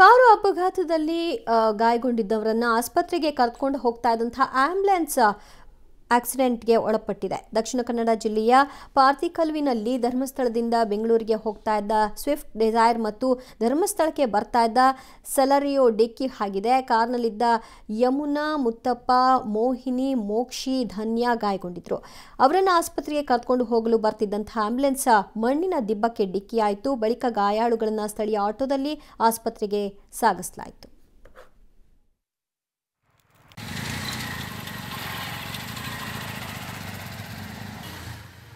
car ಅಪಘಾತದಲ್ಲಿ ಗಾಯಗೊಂಡಿದ್ದವರನ್ನ ಆಸ್ಪತ್ರೆಗೆ ಕರೆದುಕೊಂಡು ಹೋಗ್ತಾ ಇದ್ದಂತಹ ಆಂಬ್ಯುಲೆನ್ಸ್ ಆಕ್ಸಿಡೆಂಟ್ಗೆ ಒಳಪಟ್ಟಿದೆ ದಕ್ಷಿಣ ಕನ್ನಡ ಜಿಲ್ಲೆಯ ಪಾರ್ಥಿಕಲ್ವಿನಲ್ಲಿ ಧರ್ಮಸ್ಥಳದಿಂದ ಬೆಂಗಳೂರಿಗೆ ಹೋಗ್ತಾ ಇದ್ದ ಸ್ವಿಫ್ಟ್ ಡಿಸೈರ್ ಮತ್ತು ಧರ್ಮಸ್ಥಳಕ್ಕೆ ಬರ್ತಾ ಇದ್ದ ಸಲರಿಯೋ ಡಿಕ್ಕಿ ಆಗಿದೆ ಕಾರ್ನಲ್ಲಿದ್ದ ಯಮುನಾ ಮುತ್ತಪ್ಪ ಮೋಹಿನಿ ಮೋಕ್ಷಿ ಧನ್ಯ ಗಾಯಗೊಂಡಿದ್ರು ಅವರನ್ನು ಆಸ್ಪತ್ರೆಗೆ ಕರೆದುಕೊಂಡು ಹೋಗಲು ಬರ್ತಿದ್ದಂತಹ ಆಂಬ್ಯುಲೆನ್ಸ್ ಮಣ್ಣಿನ ದಿಬ್ಬಕ್ಕೆ ಡಿಕ್ಕಿಯಾಯಿತು ಬಳಿಕ ಗಾಯಾಳುಗಳನ್ನು ಸ್ಥಳೀಯ ಆಟೋದಲ್ಲಿ ಆಸ್ಪತ್ರೆಗೆ ಸಾಗಿಸಲಾಯಿತು